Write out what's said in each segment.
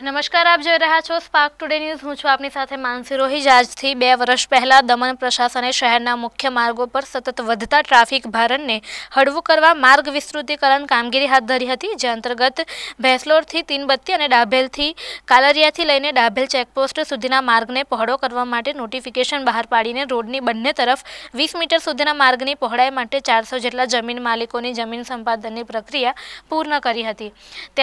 નમસ્કાર આપ જોઈ રહ્યા છો સ્પાર્ક ટુડે ન્યૂઝ હું છું આપની સાથે માનસી રોહીજ આજથી 2 વર્ષ પહેલા દમણ પ્રશાસને શહેરના મુખ્ય માર્ગો પર સતત વધતા ટ્રાફિક ભારણને હળવું કરવા માર્ગ વિસ્તૃતીકરણ કામગીરી હાથ ધરી હતી જે અંતર્ગત બેસલર થી 3 બત્તી અને ડાબેલ થી કલરિયા થી લઈને ડાબેલ ચેકપોસ્ટ સુધીના માર્ગને પહોળો કરવા માટે નોટિફિકેશન બહાર પાડીને રોડની બંને તરફ 20 મીટર સુધીના માર્ગને પહોળાઈ માટે 400 જેટલા જમીન માલિકોની જમીન સંપાદનની પ્રક્રિયા પૂર્ણ કરી હતી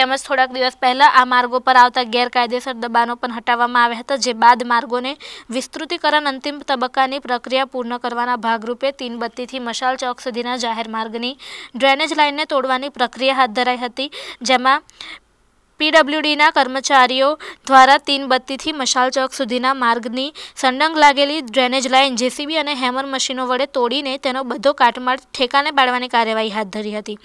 તેમજ થોડાક દિવસ પહેલા આ માર્ગો પર આવતા गैर कायदेशीर दबाबों पण हटवવામાં આવે હતા જે બાદ માર્ગોને વિસ્તૃતિકરણ અંતિમ તબક્કાની પ્રક્રિયા પૂર્ણ કરવાના ભાગરૂપે 3 બત્તીથી મશાલ ચોક સુધીના જાહેર માર્ગની ડ્રેનેજ લાઇનને તોડવાની પ્રક્રિયા હાથ ધરી હતી જેમાં PWD ના કર્મચારીઓ દ્વારા 3 બત્તીથી મશાલ ચોક સુધીના માર્ગની સડંગ લાગેલી ડ્રેનેજ લાઇન JCB અને હેમર મશીનો વડે તોડીને તેનો બધો કાટમાળ ઠેકાને બાળવાની કાર્યવાહી હાથ ધરી હતી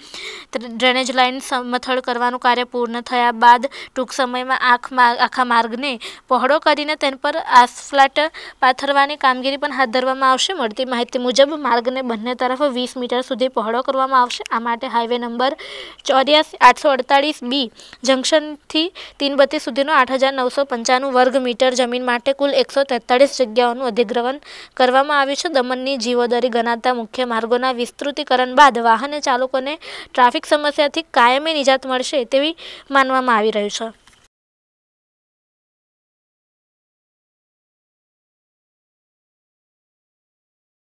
ડ્રેનેજ લાઇન મથળ કરવાનો કાર્ય પૂર્ણ થયા બાદ ટૂક સમયમાં આખા માર્ગને પહોળો કરીને તેના પર આફ્ફ્લેટ પાથરવાની કામગીરી પણ હાથ ધરવામાં આવશે મળતી માહિતી મુજબ માર્ગને બંને તરફ 20 મીટર સુધી પહોળો કરવામાં આવશે આ માટે હાઈવે નંબર 84848B જંકશન થી તીન બત્રીસ સુધીનો આઠ હજાર નવસો પંચાણું વર્ગ મીટર જમીન માટે કુલ એકસો તેતાળીસ જગ્યાઓનું અધિગ્રહણ કરવામાં આવ્યું છે દમણની જીવોદરી ગણાતા મુખ્ય માર્ગોના વિસ્તૃતિકરણ બાદ વાહન ચાલકોને ટ્રાફિક સમસ્યાથી કાયમી નિજાત મળશે તેવી માનવામાં આવી રહ્યું છે